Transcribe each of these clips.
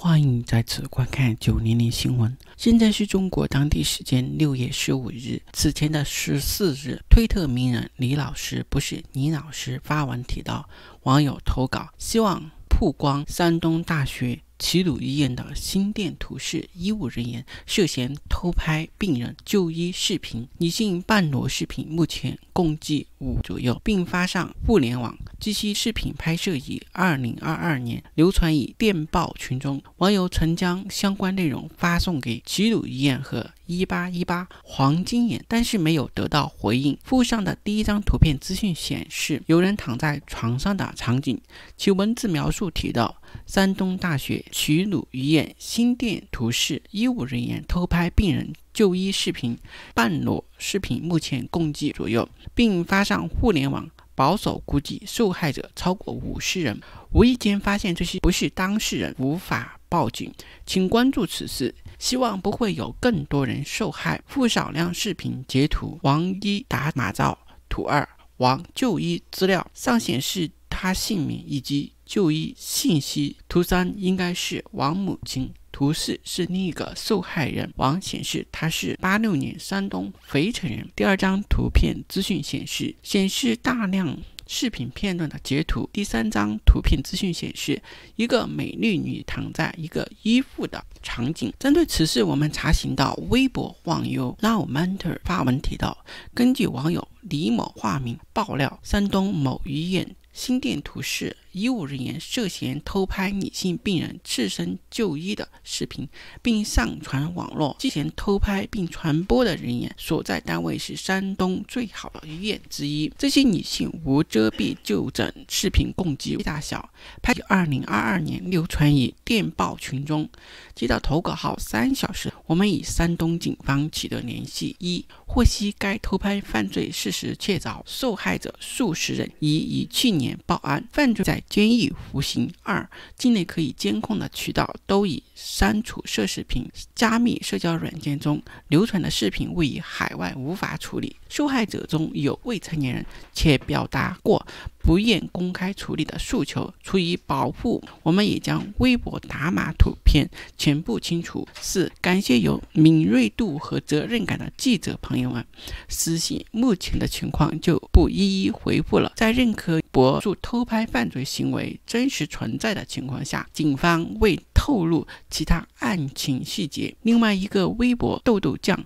欢迎再次观看九零零新闻。现在是中国当地时间六月十五日。此前的十四日，推特名人李老师不是倪老师发文提到，网友投稿希望曝光山东大学齐鲁医院的心电图室医务人员涉嫌偷拍病人就医视频、女性半裸视频，目前共计五左右，并发上互联网。这期视频拍摄于2022年，流传于电报群中。网友曾将相关内容发送给齐鲁医院和1818黄金眼，但是没有得到回应。附上的第一张图片，资讯显示有人躺在床上的场景。其文字描述提到，山东大学齐鲁医院心电图室医务人员偷拍病人就医视频、半裸视频，目前共计左右，并发上互联网。保守估计，受害者超过五十人。无意间发现这些不是当事人，无法报警，请关注此事，希望不会有更多人受害。附少量视频截图：王一打马照，图二王就医资料上显示他姓名以及就医信息，图三应该是王母亲。图四是另一个受害人，网显示他是八六年山东肥城人。第二张图片资讯显示，显示大量视频片段的截图。第三张图片资讯显示，一个美丽女躺在一个衣服的场景。针对此事，我们查询到微博网友 l v e m e n t e r 发文提到，根据网友李某化名爆料，山东某医院。心电图室医务人员涉嫌偷拍女性病人赤身就医的视频，并上传网络。涉嫌偷拍并传播的人员所在单位是山东最好的医院之一。这些女性无遮蔽就诊视频共计大小，拍二零二二年流传于电报群中。接到投稿号三小时，我们与山东警方取得联系，一获悉该偷拍犯罪事实确凿，受害者数十人，已于去年。报案，犯罪在监狱服刑。二，境内可以监控的渠道都已删除涉视频，加密社交软件中流传的视频位于海外无法处理。受害者中有未成年人，且表达过不愿公开处理的诉求，出于保护，我们也将微博打码图片全部清除。四，感谢有敏锐度和责任感的记者朋友们私信，目前的情况就不一一回复了。在认可博。述偷拍犯罪行为真实存在的情况下，警方未透露其他案情细节。另外一个微博“豆豆酱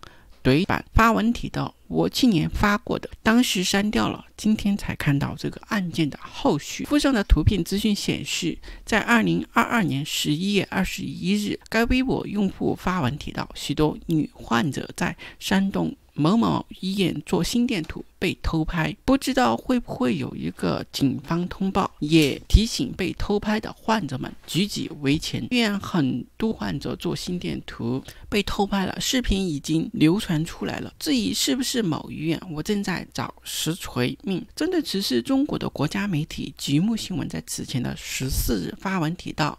怼版”发文提到，我去年发过的，当时删掉了，今天才看到这个案件的后续。附上的图片资讯显示，在2022年11月21日，该微博用户发文提到，许多女患者在山东。某某医院做心电图被偷拍，不知道会不会有一个警方通报，也提醒被偷拍的患者们举几维权。院很多患者做心电图被偷拍了，视频已经流传出来了。至于是不是某医院，我正在找实锤。命针对此事，中国的国家媒体《极目新闻》在此前的十四日发文提到，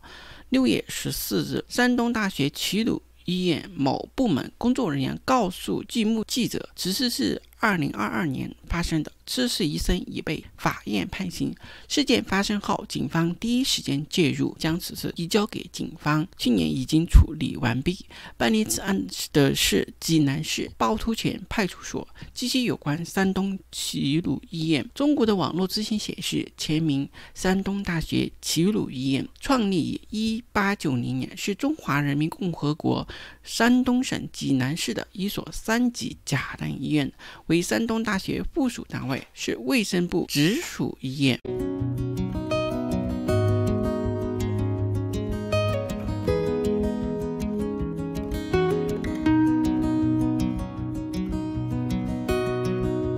六月十四日，山东大学齐鲁。医院某部门工作人员告诉《据目记者，此事是2022年。发生的此事，医生已被法院判刑。事件发生后，警方第一时间介入，将此事移交给警方。去年已经处理完毕。办理此案的是济南市趵突泉派出所。及其有关山东齐鲁医院，中国的网络资讯显示，前名山东大学齐鲁医院，创立于一八九零年，是中华人民共和国山东省济南市的一所三级甲等医院，为山东大学附。部署单位是卫生部直属医院。